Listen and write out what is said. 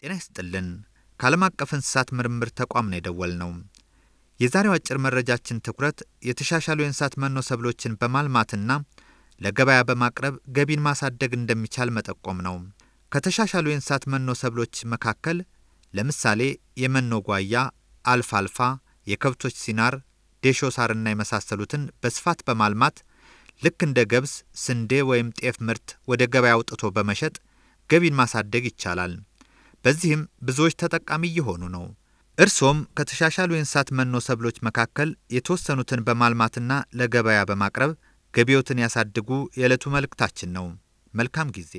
ጤና ይስጥልን። ከዓለም አቀፍ እንስሳት ምርምር ተቋም ነው የደወል ነው። የዛሬው አጭር መረጃችን ትኩረት የተሻሻሉ የእንስሳት መኖ ሰብሎችን በማልማትና ለገበያ በማቅረብ ገቢን ማሳደግ እንደሚቻል መጠቆም ነው። ከተሻሻሉ የእንስሳት መኖ ሰብሎች መካከል ለምሳሌ የመኖ ጓያ፣ አልፋልፋ፣ የከብቶች ሲናር፣ ዴሾ ሳርና የመሳሰሉትን በስፋት በማልማት ልክ እንደ ገብስ፣ ስንዴ ወይም ጤፍ ምርት ወደ ገበያ አውጥቶ በመሸጥ ገቢን ማሳደግ ይቻላል። በዚህም ብዙዎች ተጠቃሚ እየሆኑ ነው። እርሶም ከተሻሻሉ የእንስሳት መኖ ሰብሎች መካከል የተወሰኑትን በማልማትና ለገበያ በማቅረብ ገቢዎትን ያሳድጉ የዕለቱ መልእክታችን ነው። መልካም ጊዜ